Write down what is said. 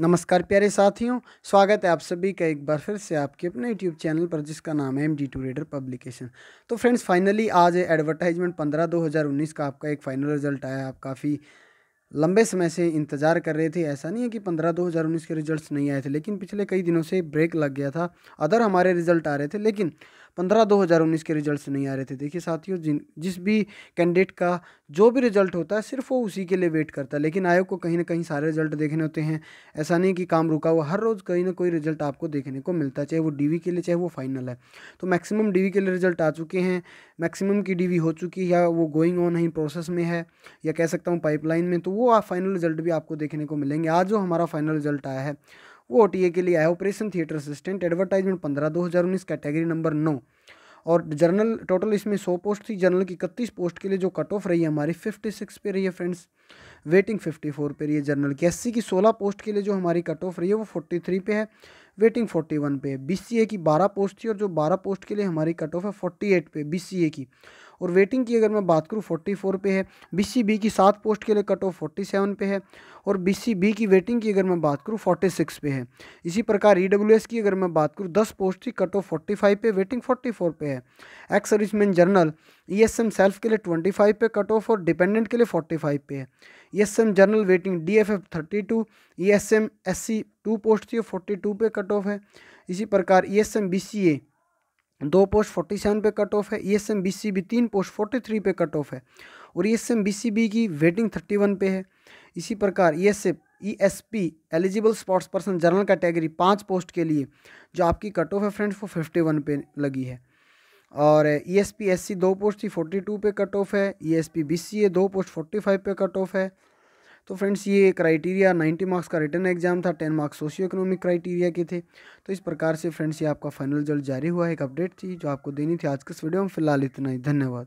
नमस्कार प्यारे साथियों स्वागत है आप सभी का एक बार फिर से आपके अपने यूट्यूब चैनल पर जिसका नाम है M D two reader publication तो फ्रेंड्स फाइनली आज एडवर्टाइजमेंट पंद्रह दो हज़ार उन्नीस का आपका एक फ़ाइनल रिजल्ट आया आप काफ़ी लंबे समय से इंतज़ार कर रहे थे ऐसा नहीं है कि पंद्रह दो हज़ार उन्नीस के रिजल्ट नहीं आए थे लेकिन पिछले कई दिनों से ब्रेक लग गया था अदर हमारे रिजल्ट आ रहे थे लेकिन पंद्रह दो हज़ार उन्नीस के रिजल्ट नहीं आ रहे थे देखिए साथियों जिन जिस भी कैंडिडेट का जो भी रिजल्ट होता है सिर्फ वो उसी के लिए वेट करता है लेकिन आयोग को कहीं ना कहीं सारे रिजल्ट देखने होते हैं ऐसा नहीं कि काम रुका हुआ हर रोज़ कहीं ना कोई रिजल्ट आपको देखने को मिलता है चाहे वो डी के लिए चाहे वो फाइनल है तो मैक्सिमम डी के लिए रिजल्ट आ चुके हैं मैक्सिमम की डी हो चुकी है या वो गोइंग ऑन ही प्रोसेस में है या कह सकता हूँ पाइपलाइन में तो वो फाइनल रिजल्ट भी आपको देखने को मिलेंगे आज जो हमारा फाइनल रिजल्ट आया है वो ओ के लिए आया ऑपरेशन थिएटर असिस्टेंट एडवर्टाइजमेंट पंद्रह दो हज़ार उन्नीस कैटेगरी नंबर नौ और जर्नल टोटल इसमें सौ पोस्ट थी जर्नल की इकतीस पोस्ट के लिए जो कट ऑफ रही है हमारी फिफ्टी सिक्स पे रही है फ्रेंड्स वेटिंग फिफ्टी फोर पे रही है जर्नल की एस की सोलह पोस्ट के लिए जो हमारी कट ऑफ रही है वो फोर्टी थ्री पे है वेटिंग 41 पे है ए की 12 पोस्ट थी और जो 12 पोस्ट के लिए हमारी कट ऑफ है 48 पे ए की और वेटिंग की अगर मैं बात करूँ 44 पे है बी की सात पोस्ट के लिए कट ऑफ 47 पे है और बी की वेटिंग की अगर मैं बात करूँ 46 पे है इसी प्रकार एस e की अगर मैं बात करूँ 10 पोस्ट थी कट ऑफ 45 पे वेटिंग 44 पे है ex serviceman S M self के लिए 25 पे कट ऑफ और डिपेंडेंट के लिए 45 पे है M general waiting D F F thirty two E S M S C two post थी फोर्टी टू पे कट ऑफ है इसी प्रकार E S M B C A दो पोस्ट फोर्टी सेवन पे कट ऑफ है E S M B C B तीन post forty three पे कट ऑफ है और E S M B C B की वेटिंग थर्टी वन पे है इसी प्रकार E S F E S P eligible sports person general category पाँच पोस्ट के लिए जो आपकी कट ऑफ है फ्रेंड्स वो फिफ्टी वन पे लगी है और E S P S C दो पोस्ट थी फोर्टी टू पे कट ऑफ है E S P B C A दो पोस्ट फोर्टी फाइव पे कट ऑफ है तो फ्रेंड्स ये क्राइटेरिया 90 मार्क्स का रिटर्न एग्जाम था 10 मार्क्स सोशियो इकोनॉमिक क्राइटेरिया के थे तो इस प्रकार से फ्रेंड्स ये आपका फाइनल रिजल्ट जारी हुआ है एक अपडेट थी जो आपको देनी थी आज के इस वीडियो में फिलहाल इतना ही धन्यवाद